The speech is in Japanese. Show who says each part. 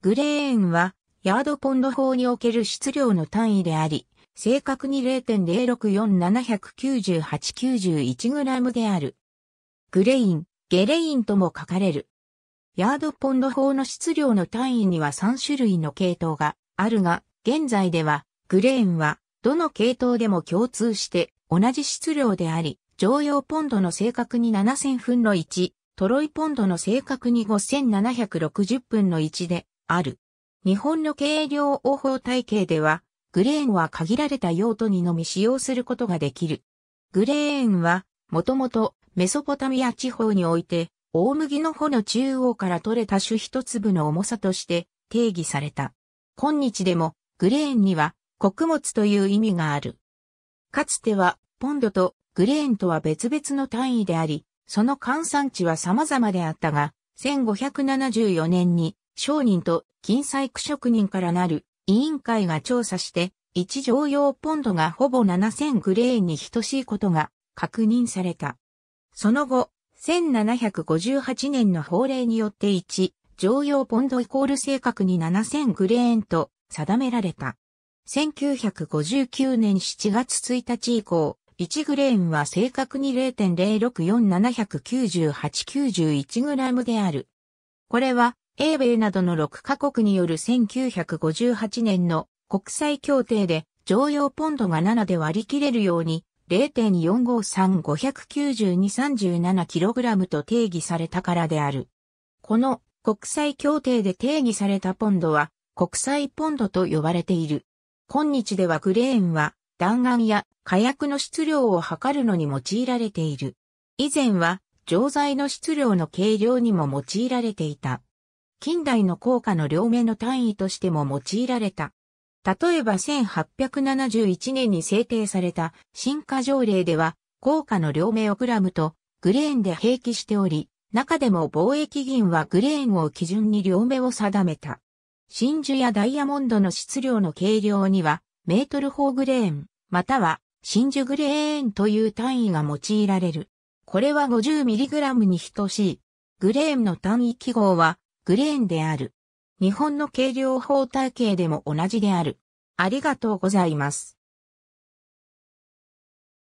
Speaker 1: グレーンは、ヤードポンド法における質量の単位であり、正確に 0.06479891g である。グレイン、ゲレインとも書かれる。ヤードポンド法の質量の単位には3種類の系統があるが、現在では、グレーンは、どの系統でも共通して同じ質量であり、常用ポンドの正確に7000分の1、トロイポンドの正確に5760分の1で、ある。日本の軽量応報体系では、グレーンは限られた用途にのみ使用することができる。グレーンは、もともとメソポタミア地方において、大麦の穂の中央から取れた種一粒の重さとして定義された。今日でもグレーンには穀物という意味がある。かつてはポンドとグレーンとは別々の単位であり、その換算値は様々であったが、1574年に商人と金細工職人からなる委員会が調査して、1常用ポンドがほぼ7000グレーンに等しいことが確認された。その後、1758年の法令によって1、常用ポンドイコール正確に7000グレーンと定められた。1959年7月1日以降、1グレーンは正確に0.06479891グラムである。これは英米などの6カ国による1958年の国際協定で常用ポンドが7で割り切れるように 0.45359237kg と定義されたからである。この国際協定で定義されたポンドは国際ポンドと呼ばれている。今日ではクレーンは弾丸や火薬の質量を測るのに用いられている。以前は錠剤の質量の計量にも用いられていた。近代の硬貨の両目の単位としても用いられた。例えば1871年に制定された進化条例では、硬貨の両目をグラムとグレーンで併記しており、中でも貿易銀はグレーンを基準に両目を定めた。真珠やダイヤモンドの質量の計量には、メートル法グレーン、または真珠グレーンという単位が用いられる。これは 50mg に等しい。グレーンの単位記号はグレーンである。日本の軽量法体系でも同じである。ありがとうございます。